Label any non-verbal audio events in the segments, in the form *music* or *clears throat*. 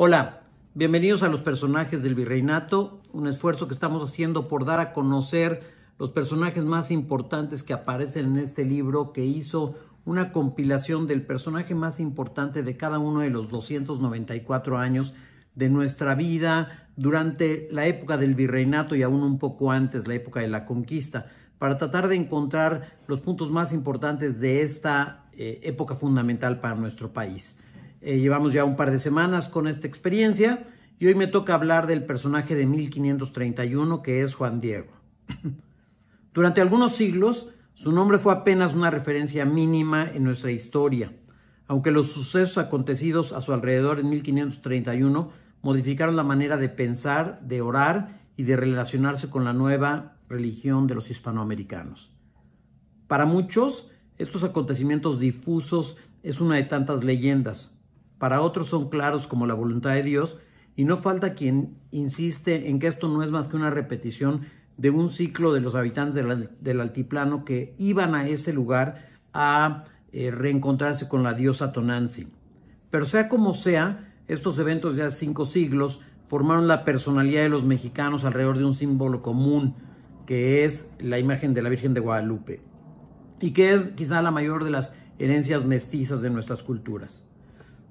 Hola, bienvenidos a los personajes del virreinato, un esfuerzo que estamos haciendo por dar a conocer los personajes más importantes que aparecen en este libro que hizo una compilación del personaje más importante de cada uno de los 294 años de nuestra vida durante la época del virreinato y aún un poco antes, la época de la conquista, para tratar de encontrar los puntos más importantes de esta eh, época fundamental para nuestro país. Eh, llevamos ya un par de semanas con esta experiencia y hoy me toca hablar del personaje de 1531 que es Juan Diego. *clears throat* Durante algunos siglos, su nombre fue apenas una referencia mínima en nuestra historia, aunque los sucesos acontecidos a su alrededor en 1531 modificaron la manera de pensar, de orar y de relacionarse con la nueva religión de los hispanoamericanos. Para muchos, estos acontecimientos difusos es una de tantas leyendas, para otros son claros como la voluntad de Dios, y no falta quien insiste en que esto no es más que una repetición de un ciclo de los habitantes del, altiplano que iban a ese lugar a eh, reencontrarse con la diosa Tonanzi. Pero sea como sea, estos eventos de hace cinco siglos formaron la personalidad de los mexicanos alrededor de un símbolo común, que es la imagen de la Virgen de Guadalupe, y que es quizá la mayor de las herencias mestizas de nuestras culturas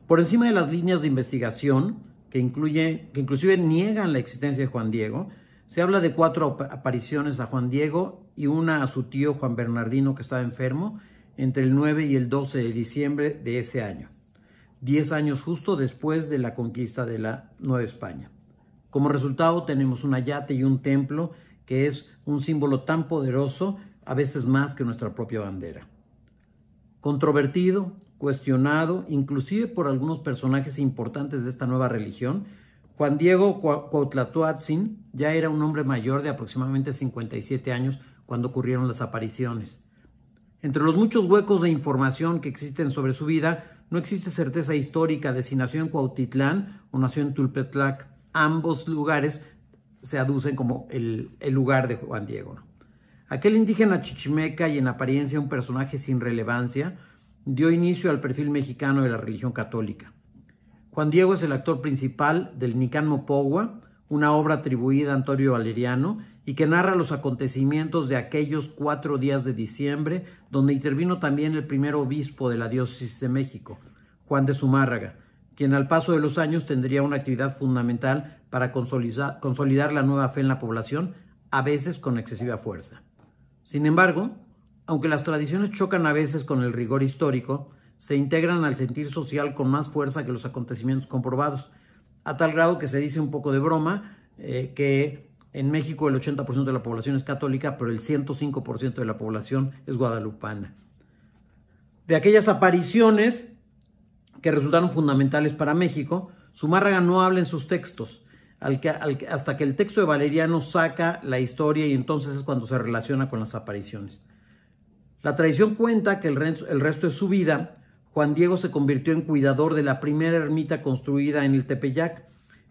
por encima de las líneas de investigación, que, incluye, que inclusive niegan la existencia de Juan Diego, se habla de cuatro apariciones a Juan Diego y una a su tío Juan Bernardino que estaba enfermo entre el 9 y el 12 de diciembre de ese año, diez años justo después de la conquista de la Nueva España. Como resultado tenemos un ayate y un templo que es un símbolo tan poderoso, a veces más que nuestra propia bandera. Controvertido, cuestionado, inclusive por algunos personajes importantes de esta nueva religión, Juan Diego Cuautlatoatzin ya era un hombre mayor de aproximadamente 57 años cuando ocurrieron las apariciones. Entre los muchos huecos de información que existen sobre su vida, no existe certeza histórica de si nació en Cuautitlán o nació en Tulpetlac. Ambos lugares se aducen como el, el lugar de Juan Diego. Aquel indígena chichimeca y en apariencia un personaje sin relevancia, dio inicio al perfil mexicano de la religión católica. Juan Diego es el actor principal del Nicanmo Mopogua, una obra atribuida a Antonio Valeriano y que narra los acontecimientos de aquellos cuatro días de diciembre, donde intervino también el primer obispo de la diócesis de México, Juan de Zumárraga, quien al paso de los años tendría una actividad fundamental para consolidar, consolidar la nueva fe en la población, a veces con excesiva fuerza. Sin embargo, aunque las tradiciones chocan a veces con el rigor histórico, se integran al sentir social con más fuerza que los acontecimientos comprobados, a tal grado que se dice un poco de broma eh, que en México el 80% de la población es católica, pero el 105% de la población es guadalupana. De aquellas apariciones que resultaron fundamentales para México, Zumárraga no habla en sus textos, hasta que el texto de Valeriano saca la historia y entonces es cuando se relaciona con las apariciones. La tradición cuenta que el, resto de su vida, Juan Diego se convirtió en cuidador de la primera ermita construida en el Tepeyac,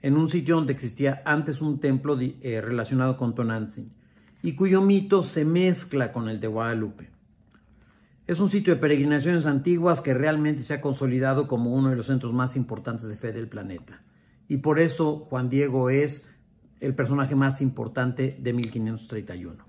en un sitio donde existía antes un templo eh, relacionado con Tonantzin, y cuyo mito se mezcla con el de Guadalupe. Es un sitio de peregrinaciones antiguas que realmente se ha consolidado como uno de los centros más importantes de fe del planeta. Y por eso Juan Diego es el personaje más importante de 1531.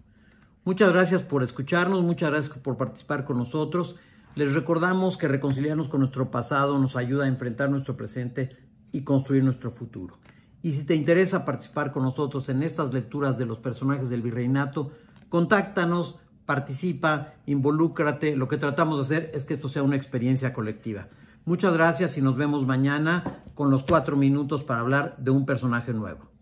Muchas gracias por escucharnos, muchas gracias por participar con nosotros. Les recordamos que reconciliarnos con nuestro pasado nos ayuda a enfrentar nuestro presente y construir nuestro futuro. Y si te interesa participar con nosotros en estas lecturas de los personajes del virreinato, contáctanos, participa, involúcrate. Lo que tratamos de hacer es que esto sea una experiencia colectiva. Muchas gracias y nos vemos mañana con los cuatro minutos para hablar de un personaje nuevo.